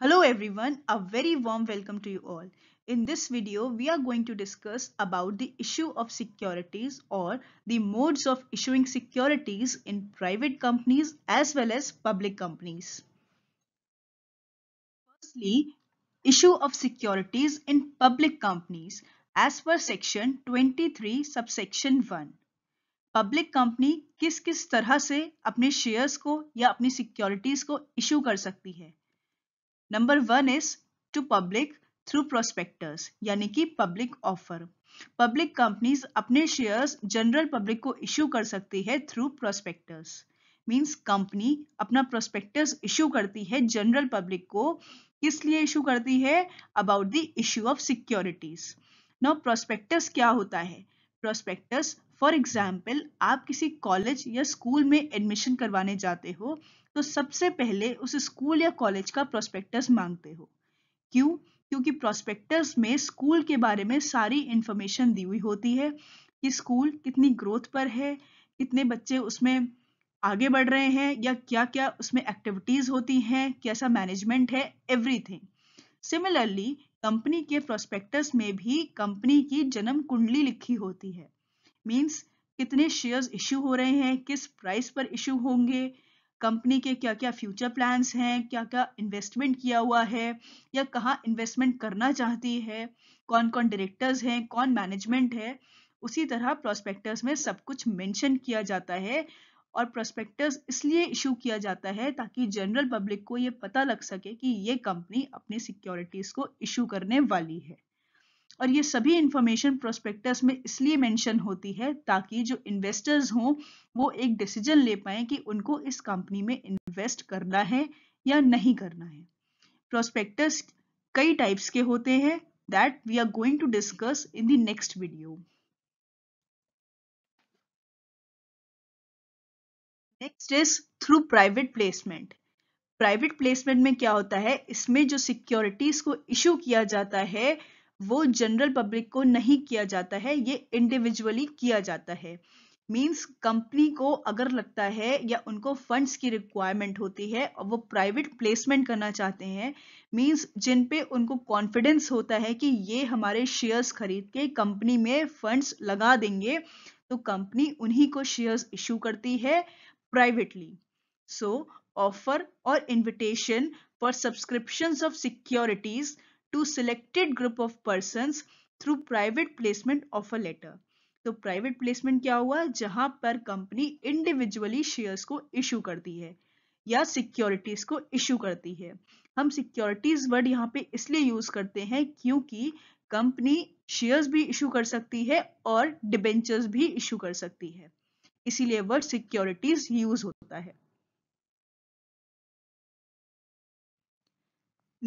Hello everyone, a very warm welcome to you all. In this video, we are going to discuss about the issue of securities or the modes of issuing securities in private companies as well as public companies. Firstly, issue of securities in public companies as per section 23 subsection 1. Public company, किस किस तरह से अपने shares को या अपनी securities को issue कर सकती है number one is to public through prospectors यानी कि पब्लिक ऑफर पब्लिक कंपनीज अपने शेयर्स जनरल पब्लिक को इश्यू कर सकती है थ्रू प्रोस्पेक्टर्स मींस कंपनी अपना प्रोस्पेक्टर्स इश्यू करती है जनरल पब्लिक को किस लिए इशू करती है about the issue of securities now prospectus क्या होता है प्रोस्पेक्टस फॉर एग्जाम्पल आप किसी कॉलेज या स्कूल में एडमिशन करवाने जाते हो तो सबसे पहले उस स्कूल या कॉलेज का प्रोस्पेक्टस मांगते हो क्यों क्योंकि प्रोस्पेक्टस में स्कूल के बारे में सारी इंफॉर्मेशन दी हुई होती है कि स्कूल कितनी ग्रोथ पर है कितने बच्चे उसमें आगे बढ़ रहे हैं या क्या क्या उसमें एक्टिविटीज़ होती हैं कैसा मैनेजमेंट है एवरीथिंग सिमिलरली कंपनी के प्रोस्पेक्टस में भी कंपनी की जन्म कुंडली लिखी होती है मीन्स कितने शेयर्स इश्यू हो रहे हैं किस प्राइस पर इश्यू होंगे कंपनी के क्या क्या फ्यूचर प्लान्स हैं क्या क्या इन्वेस्टमेंट किया हुआ है या कहाँ इन्वेस्टमेंट करना चाहती है कौन कौन डायरेक्टर्स हैं कौन मैनेजमेंट है उसी तरह प्रोस्पेक्टस में सब कुछ मेंशन किया जाता है और प्रोस्पेक्टस इसलिए इशू किया जाता है ताकि जनरल पब्लिक को ये पता लग सके कि ये कंपनी अपनी सिक्योरिटीज को इशू करने वाली है और ये सभी इंफॉर्मेशन प्रोस्पेक्टस में इसलिए मेंशन होती है ताकि जो इन्वेस्टर्स हों वो एक डिसीजन ले पाए कि उनको इस कंपनी में इन्वेस्ट करना है या नहीं करना है प्रोस्पेक्टस कई टाइप्स के होते हैं that we are going to discuss in the next video next is through private placement private placement में क्या होता है इसमें जो सिक्योरिटीज को इशू किया जाता है वो जनरल पब्लिक को नहीं किया जाता है ये इंडिविजुअली किया जाता है मींस कंपनी को अगर लगता है या उनको फंड्स की रिक्वायरमेंट होती है और वो प्राइवेट प्लेसमेंट करना चाहते हैं मींस जिन पे उनको कॉन्फिडेंस होता है कि ये हमारे शेयर्स खरीद के कंपनी में फंड्स लगा देंगे तो कंपनी उन्हीं को शेयर्स इशू करती है privately. So, offer or invitation for subscriptions of securities to selected group of persons through private placement of a letter. तो प्राइवेट प्लेसमेंट क्या हुआ जहां पर कंपनी इंडिविजुअली शेयर्स को इशू करती है या सिक्योरिटीज को इशू करती है हम सिक्योरिटीज वर्ड यहां पे इसलिए यूज करते हैं क्योंकि कंपनी शेयर्स भी इशू कर सकती है और डिबेंचर्स भी इशू कर सकती है इसीलिए वर्ड सिक्योरिटीज यूज होता है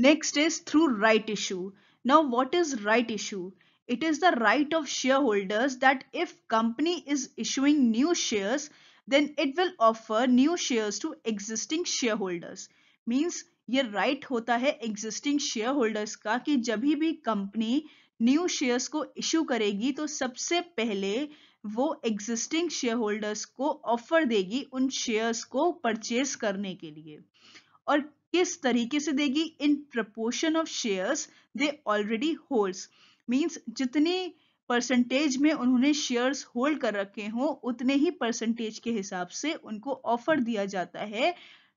next is through right issue now what is right issue it is the right of share holders that if company is issuing new shares then it will offer new share to existing share holders means ये right right होता है existing share holders का कि जब भी company new shares को issue करेगी तो सबसे पहले वो एग्जिस्टिंग शेयर होल्डर्स को ऑफर देगी उन शेयर्स को परचेज करने के लिए और किस तरीके से देगी in proportion of shares they already holds means जितनी परसेंटेज में उन्होंने शेयर्स होल्ड कर रखे हों उतने ही परसेंटेज के हिसाब से उनको ऑफर दिया जाता है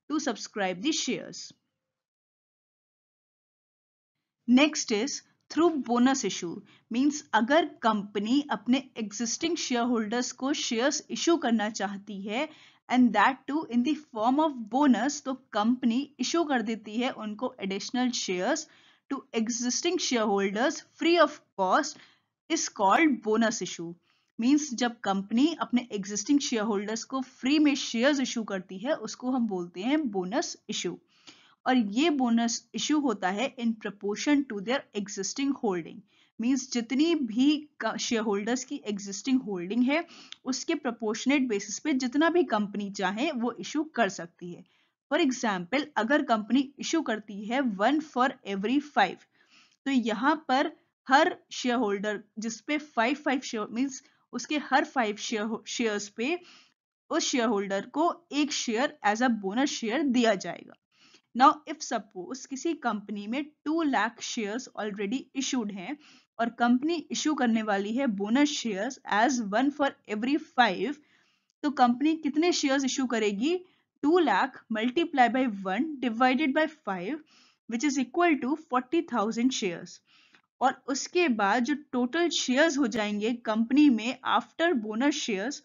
to subscribe the shares next is through bonus issue means अगर कंपनी अपने एग्जिस्टिंग शेयर होल्डर्स को शेयर्स इशू करना चाहती है and that too in the form of bonus तो कंपनी इशू कर देती है उनको additional shares to existing share holders free of cost is called bonus issue means जब कंपनी अपने एग्जिस्टिंग शेयर होल्डर्स को फ्री में शेयर्स इशू करती है उसको हम बोलते हैं बोनस इशू और ये बोनस इश्यू होता है in proportion to their existing holding means जितनी भी शेयर होल्डर्स की एग्जिस्टिंग होल्डिंग है उसके प्रपोर्शनेट बेसिस पे जितना भी कंपनी चाहे वो इशू कर सकती है फॉर एग्जाम्पल अगर कंपनी इशू करती है वन फॉर एवरी फाइव तो यहाँ पर हर शेयर होल्डर जिसपे फाइव फाइव शेयर मीन्स उसके हर फाइव शेयर शेयर्स पे उस शेयर होल्डर को एक share as a bonus share दिया जाएगा नाउ इफ सपोज किसी कंपनी में two lakh shares already issued हैं और कंपनी इशू करने वाली है bonus shares as one for every five तो कंपनी कितने शेयर्स इशू करेगी two lakh multiply by one divided by five which is equal to forty thousand shares और उसके बाद जो टोटल शेयर्स हो जाएंगे कंपनी में आफ्टर बोनस शेयर्स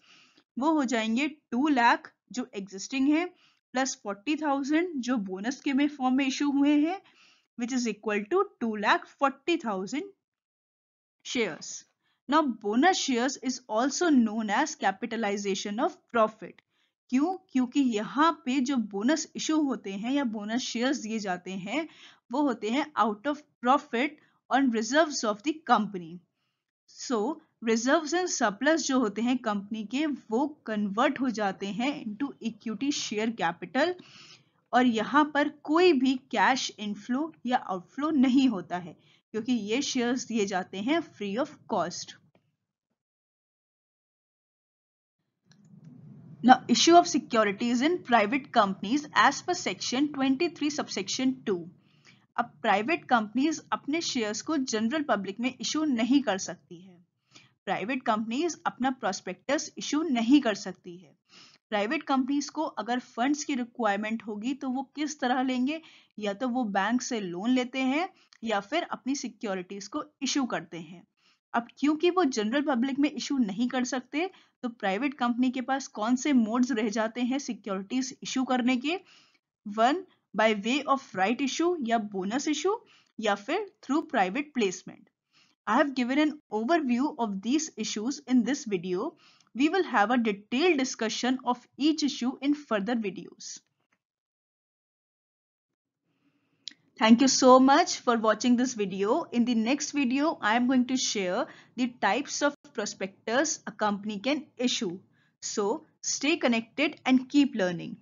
वो हो जाएंगे टू लाख जो एग्जिस्टिंग है प्लस फोर्टी थाउजेंड जो बोनस के में फॉर्म में इशू हुए हैं which is equal to two lakh forty thousand shares now bonus shares is also known as capitalization of profit क्यों क्योंकि यहाँ पे जो बोनस इशू होते हैं या बोनस शेयर्स दिए जाते हैं वो होते हैं out of profit on reserves of the company so reserves and surplus जो होते हैं कंपनी के वो कन्वर्ट हो जाते हैं इनटू इक्विटी शेयर कैपिटल और यहाँ पर कोई भी कैश इनफ्लो या आउटफ्लो नहीं होता है क्योंकि ये शेयर्स दिए जाते हैं free of cost Now, issue of securities in private companies as per section 23 subsection 2. अब प्राइवेट कंपनीज अपने शेयर्स को जनरल पब्लिक में इशू नहीं कर सकती है प्राइवेट कंपनीज अपना प्रोस्पेक्टस इशू नहीं कर सकती है प्राइवेट कंपनीज को अगर फंड्स की रिक्वायरमेंट होगी तो वो किस तरह लेंगे या तो वो बैंक से लोन लेते हैं या फिर अपनी सिक्योरिटीज को इशू करते हैं अब क्योंकि वो जनरल पब्लिक में इशू नहीं कर सकते तो प्राइवेट कंपनी के पास कौन से मोड्स रह जाते हैं सिक्योरिटीज इशू करने के one by way of right issue या बोनस इशू या फिर through private placement I have given an overview of these issues in this video. We will have a detailed discussion of each issue in further videos. Thank you so much for watching this video. In the next video, I am going to share the types of prospectus a company can issue. So stay connected and keep learning.